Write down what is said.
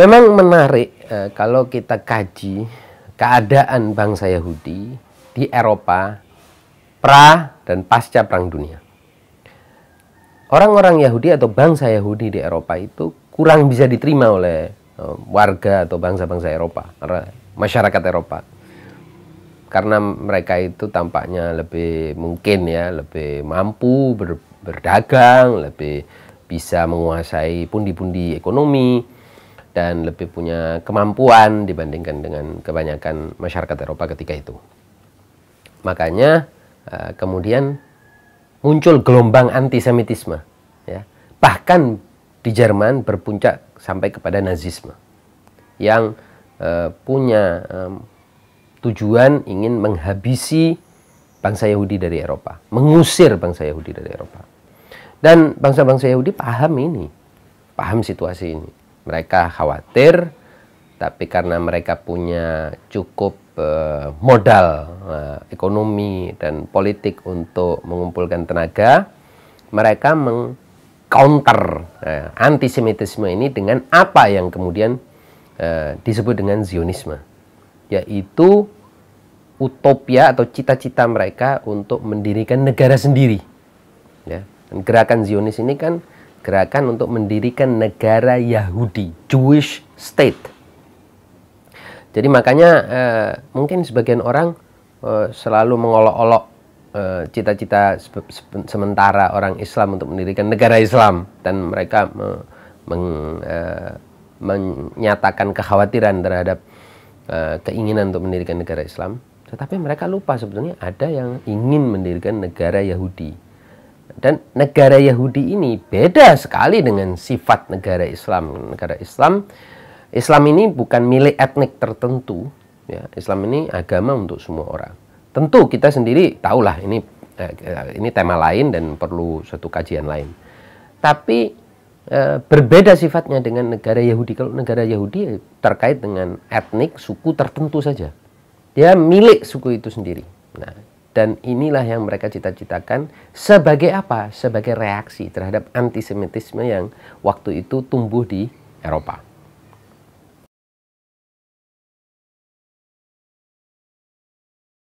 Memang menarik eh, kalau kita kaji keadaan bangsa Yahudi di Eropa pra dan pasca Perang Dunia. Orang-orang Yahudi atau bangsa Yahudi di Eropa itu kurang bisa diterima oleh Eh, warga atau bangsa-bangsa Eropa, masyarakat Eropa. Karena mereka itu tampaknya lebih mungkin ya, lebih mampu ber, berdagang, lebih bisa menguasai pundi-pundi ekonomi dan lebih punya kemampuan dibandingkan dengan kebanyakan masyarakat Eropa ketika itu. Makanya eh, kemudian muncul gelombang antisemitisme ya. Bahkan di Jerman berpuncak sampai kepada nazisme yang uh, punya um, tujuan ingin menghabisi bangsa Yahudi dari Eropa, mengusir bangsa Yahudi dari Eropa. Dan bangsa-bangsa Yahudi paham ini, paham situasi ini. Mereka khawatir, tapi karena mereka punya cukup uh, modal uh, ekonomi dan politik untuk mengumpulkan tenaga, mereka meng counter eh, antisemitisme ini dengan apa yang kemudian eh, disebut dengan Zionisme, yaitu utopia atau cita-cita mereka untuk mendirikan negara sendiri. Ya. Dan gerakan Zionis ini kan gerakan untuk mendirikan negara Yahudi, Jewish State. Jadi makanya eh, mungkin sebagian orang eh, selalu mengolok-olok Eh, cita-cita uh, se sementara orang Islam untuk mendirikan negara Islam dan mereka me meng, uh, menyatakan kekhawatiran terhadap uh, keinginan untuk mendirikan negara Islam tetapi mereka lupa sebetulnya ada yang ingin mendirikan negara Yahudi dan negara Yahudi ini beda sekali dengan sifat negara Islam negara Islam Islam ini bukan milik etnik tertentu ya Islam ini agama untuk semua orang Tentu kita sendiri tahulah ini eh, eh ini tema lain dan perlu satu kajian lain. Tapi eh, berbeda sifatnya dengan negara Yahudi. Kalau negara Yahudi eh, terkait dengan etnik suku tertentu saja. Dia milik suku itu sendiri. Nah, dan inilah yang mereka cita-citakan sebagai apa? Sebagai reaksi terhadap antisemitisme yang waktu itu tumbuh di Eropa.